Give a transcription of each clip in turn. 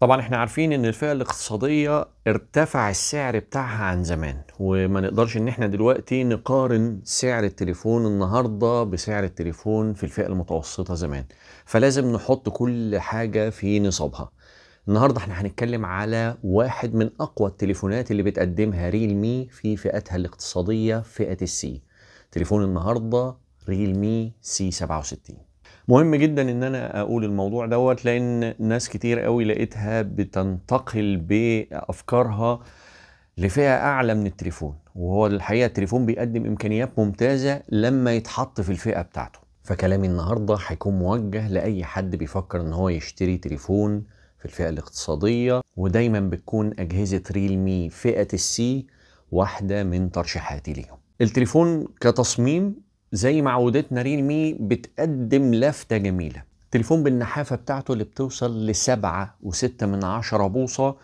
طبعا احنا عارفين ان الفئه الاقتصاديه ارتفع السعر بتاعها عن زمان وما نقدرش ان احنا دلوقتي نقارن سعر التليفون النهارده بسعر التليفون في الفئه المتوسطه زمان فلازم نحط كل حاجه في نصابها النهارده احنا هنتكلم على واحد من اقوى التليفونات اللي بتقدمها ريلمي في فئتها الاقتصاديه فئه السي تليفون النهارده ريلمي سي 67 مهم جدا ان انا اقول الموضوع دوت لان ناس كتير قوي لقيتها بتنتقل بافكارها لفئه اعلى من التليفون وهو الحقيقه التليفون بيقدم امكانيات ممتازه لما يتحط في الفئه بتاعته فكلامي النهارده هيكون موجه لاي حد بيفكر ان هو يشتري تليفون في الفئه الاقتصاديه ودايما بتكون اجهزه ريلمي فئه السي واحده من ترشيحاتي ليهم التليفون كتصميم زي ما عودتنا ريلمي بتقدم لفتة جميلة تليفون بالنحافة بتاعته اللي بتوصل لسبعة وستة من عشرة بوصة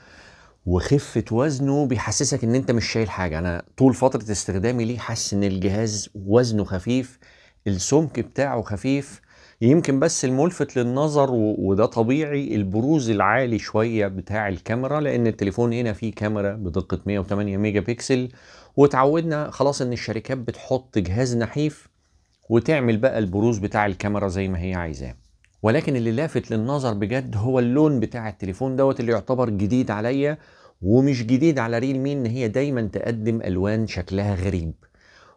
وخفة وزنه بيحسسك ان انت مش شايل حاجة انا طول فترة استخدامي ليه حاسس ان الجهاز وزنه خفيف السمك بتاعه خفيف يمكن بس الملفت للنظر وده طبيعي البروز العالي شوية بتاع الكاميرا لان التليفون هنا فيه كاميرا بدقة 108 ميجا بكسل وتعودنا خلاص ان الشركات بتحط جهاز نحيف وتعمل بقى البروز بتاع الكاميرا زي ما هي عايزاه ولكن اللي لافت للنظر بجد هو اللون بتاع التليفون دوت اللي يعتبر جديد عليا ومش جديد على ريل مي ان هي دايما تقدم الوان شكلها غريب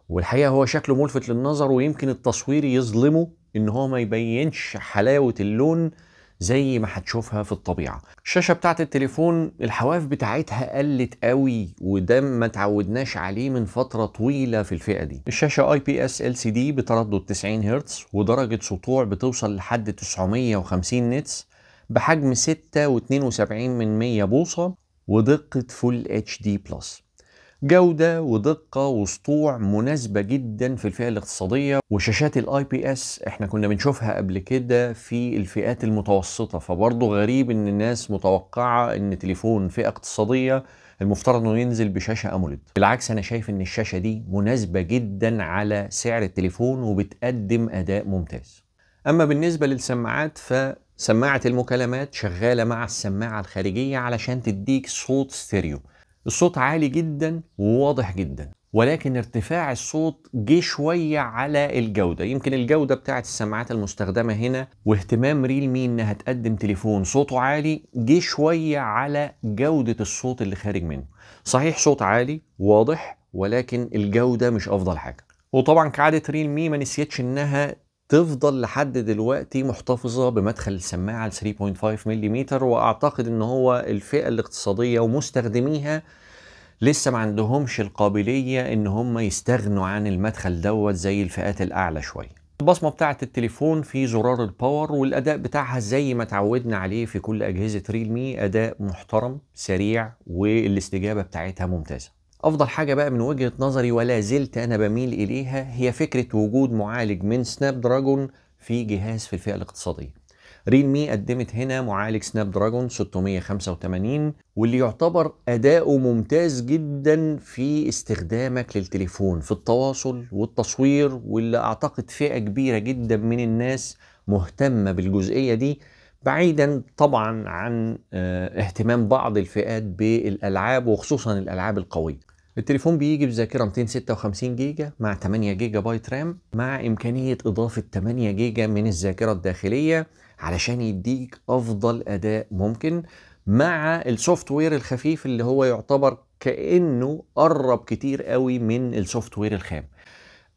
والحقيقه هو شكله ملفت للنظر ويمكن التصوير يظلمه ان هو ما يبينش حلاوه اللون زي ما هتشوفها في الطبيعه الشاشه بتاعه التليفون الحواف بتاعتها قلت قوي وده ما تعودناش عليه من فتره طويله في الفئه دي الشاشه اي بي اس ال سي دي بتردد 90 هرتز ودرجه سطوع بتوصل لحد 950 نتس بحجم 6.72 من 100 بوصه ودقه فول اتش دي بلس جودة ودقة وسطوع مناسبة جدا في الفئة الاقتصادية وشاشات الاي بي اس احنا كنا بنشوفها قبل كده في الفئات المتوسطة فبرضه غريب ان الناس متوقعة ان تليفون فئة اقتصادية المفترض انه ينزل بشاشه اموليد بالعكس انا شايف ان الشاشه دي مناسبه جدا على سعر التليفون وبتقدم اداء ممتاز اما بالنسبه للسماعات فسماعه المكالمات شغاله مع السماعه الخارجيه علشان تديك صوت ستيريو الصوت عالي جدا وواضح جدا ولكن ارتفاع الصوت جه شويه على الجوده يمكن الجوده بتاعه السماعات المستخدمه هنا واهتمام ريلمي انها تقدم تليفون صوته عالي جه شويه على جوده الصوت اللي خارج منه صحيح صوت عالي واضح ولكن الجوده مش افضل حاجه وطبعا كعاده ريلمي ما نسيتش انها تفضل لحد دلوقتي محتفظه بمدخل السماعه ل 3.5 ملم واعتقد ان هو الفئه الاقتصاديه ومستخدميها لسه ما عندهمش القابليه ان هم يستغنوا عن المدخل دوت زي الفئات الاعلى شويه البصمه بتاعه التليفون في زرار الباور والاداء بتاعها زي ما اتعودنا عليه في كل اجهزه ريلمي اداء محترم سريع والاستجابه بتاعتها ممتازه افضل حاجه بقى من وجهه نظري ولا زلت انا بميل اليها هي فكره وجود معالج من سناب دراجون في جهاز في الفئه الاقتصاديه ريلمي قدمت هنا معالج سناب دراجون 685 واللي يعتبر أداؤه ممتاز جدا في استخدامك للتليفون في التواصل والتصوير واللي أعتقد فئة كبيرة جدا من الناس مهتمة بالجزئية دي بعيدا طبعا عن آه، اهتمام بعض الفئات بالالعاب وخصوصا الالعاب القويه التليفون بيجي بذاكرة 256 جيجا مع 8 جيجا بايت رام مع إمكانية إضافة 8 جيجا من الذاكرة الداخلية علشان يديك أفضل أداء ممكن مع السوفت وير الخفيف اللي هو يعتبر كأنه قرب كتير قوي من السوفت وير الخام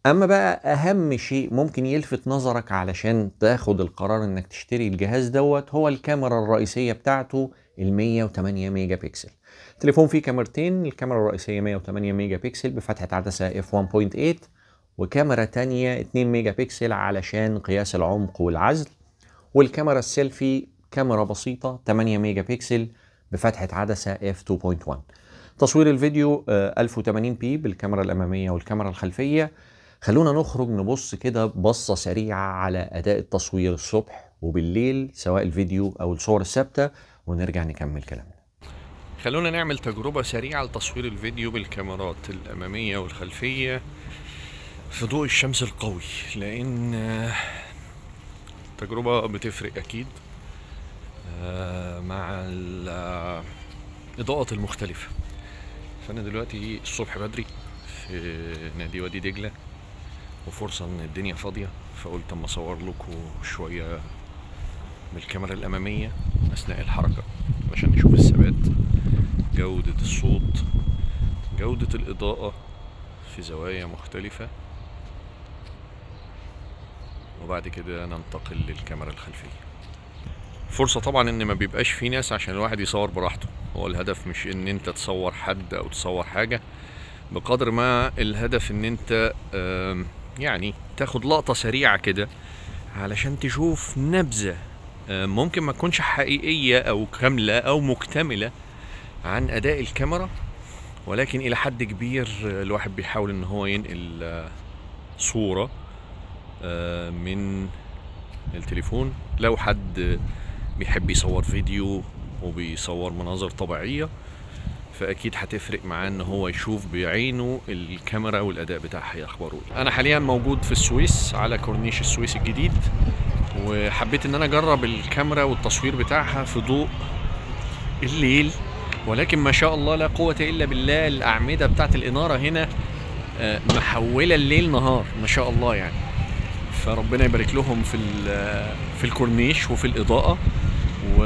اما بقى اهم شيء ممكن يلفت نظرك علشان تاخد القرار انك تشتري الجهاز دوت هو الكاميرا الرئيسيه بتاعته ال 108 ميجا بكسل التليفون فيه كاميرتين الكاميرا الرئيسيه 108 ميجا بكسل بفتحه عدسه اف 1.8 وكاميرا تانية 2 ميجا بكسل علشان قياس العمق والعزل والكاميرا السيلفي كاميرا بسيطة 8 ميجا بكسل بفتحة عدسة f2.1 تصوير الفيديو 1080p آه، بالكاميرا الأمامية والكاميرا الخلفية خلونا نخرج نبص كده بصه سريعه على اداء التصوير الصبح وبالليل سواء الفيديو او الصور الثابته ونرجع نكمل كلامنا خلونا نعمل تجربه سريعه لتصوير الفيديو بالكاميرات الاماميه والخلفيه في ضوء الشمس القوي لان التجربه بتفرق اكيد آه، مع الاضاءات المختلفه فانا دلوقتي الصبح بدري في نادي وادي دجله وفرصه ان الدنيا فاضيه فقلت اما اصور لكم شويه من الكاميرا الاماميه اثناء الحركه عشان نشوف الثبات جوده الصوت جوده الاضاءه في زوايا مختلفه وبعد كده ننتقل للكاميرا الخلفيه فرصة طبعا ان ما بيبقاش في ناس عشان الواحد يصور براحته هو الهدف مش ان انت تصور حد او تصور حاجة بقدر ما الهدف ان انت يعني تاخد لقطة سريعة كده علشان تشوف نبذة آه، ممكن ما تكونش حقيقية أو كاملة أو مكتملة عن أداء الكاميرا ولكن إلى حد كبير آه، الواحد بيحاول إن هو ينقل آه، صورة من التليفون لو حد بيحب يصور فيديو وبيصور مناظر طبيعية فاكيد هتفرق معاه ان هو يشوف بعينه الكاميرا والاداء بتاعها هيخبره انا حاليا موجود في السويس على كورنيش السويس الجديد وحبيت ان انا اجرب الكاميرا والتصوير بتاعها في ضوء الليل ولكن ما شاء الله لا قوة إلا بالله الأعمدة بتاعت الإنارة هنا آه، محولة الليل نهار ما شاء الله يعني فربنا يبارك لهم في آه، في الكورنيش وفي الإضاءة و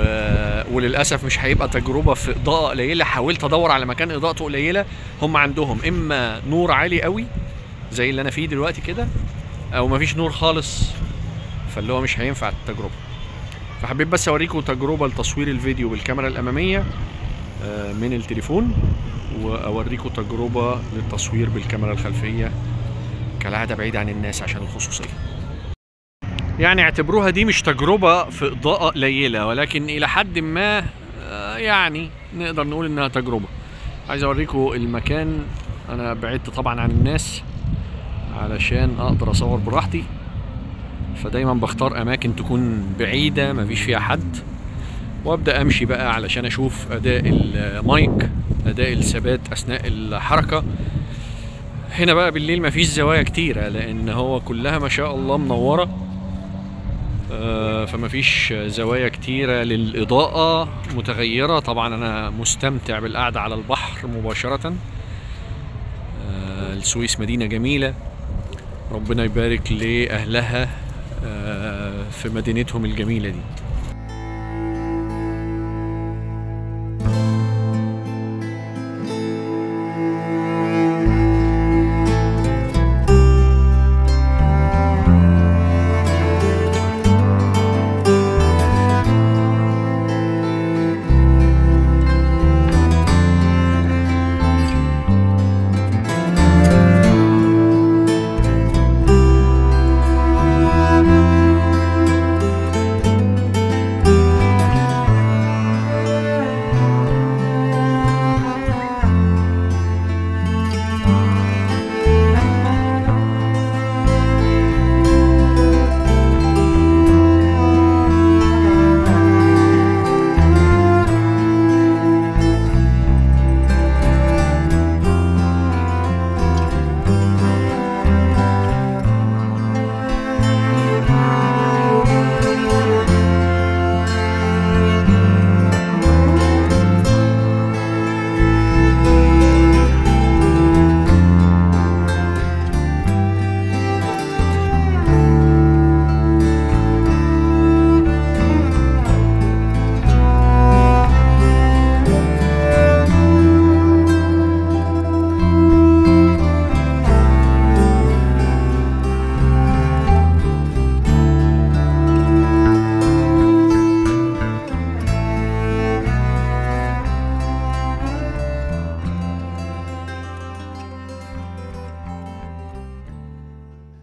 وللاسف مش هيبقى تجربه في اضاءه قليله حاولت ادور على مكان اضاءته قليله هم عندهم اما نور عالي قوي زي اللي انا فيه دلوقتي كده او مفيش نور خالص فاللي هو مش هينفع التجربه فحبيت بس اوريكم تجربه لتصوير الفيديو بالكاميرا الاماميه آه، من التليفون واوريكم تجربه للتصوير بالكاميرا الخلفيه كالعاده بعيد عن الناس عشان الخصوصيه يعني اعتبروها دي مش تجربة في إضاءة قليلة ولكن إلى حد ما آه، يعني نقدر نقول إنها تجربة عايز أوريكم المكان أنا بعدت طبعا عن الناس علشان أقدر أصور براحتي فدايما بختار أماكن تكون بعيدة مفيش فيها حد وابدا امشي بقى علشان اشوف اداء المايك اداء الثبات اثناء الحركه هنا بقى بالليل مفيش زوايا كتيره لان هو كلها ما شاء الله منوره آه، فما فيش زوايا كتيرة للإضاءة متغيرة طبعا أنا مستمتع بالقعدة على البحر مباشرة آه، السويس مدينة جميلة ربنا يبارك لأهلها آه، في مدينتهم الجميلة دي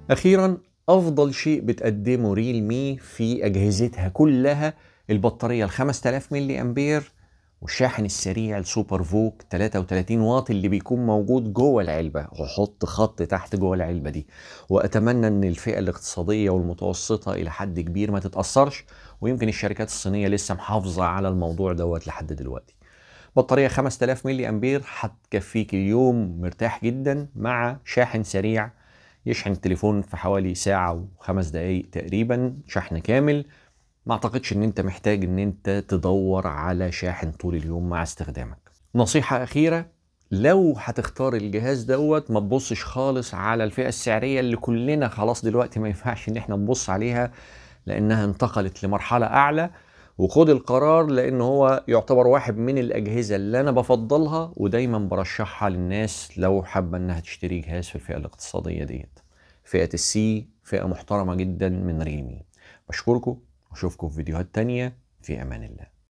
أخيرا أفضل شيء بتقدمه ريل مي في أجهزتها كلها البطارية ال 5000 ملي أمبير والشاحن السريع السوبر فوك 33 واط اللي بيكون موجود جوه العلبه وحط خط تحت جوه العلبه دي واتمنى ان الفئه الاقتصاديه والمتوسطه الى حد كبير ما تتاثرش ويمكن الشركات الصينيه لسه محافظه على الموضوع دوت لحد دلوقتي بطاريه 5000 ملي امبير هتكفيك اليوم مرتاح جدا مع شاحن سريع يشحن التليفون في حوالي ساعة وخمس دقايق تقريبا شحن كامل ما اعتقدش ان انت محتاج ان انت تدور على شاحن طول اليوم مع استخدامك نصيحة اخيرة لو هتختار الجهاز دوت ما تبصش خالص على الفئة السعرية اللي كلنا خلاص دلوقتي ما ينفعش ان احنا نبص عليها لانها انتقلت لمرحلة اعلى وخد القرار لان هو يعتبر واحد من الاجهزه اللي انا بفضلها ودايما برشحها للناس لو حابه انها تشتري جهاز في الفئه الاقتصاديه ديت فئه السي فئه محترمه جدا من ريمي بشكركم واشوفكم في فيديوهات تانية في امان الله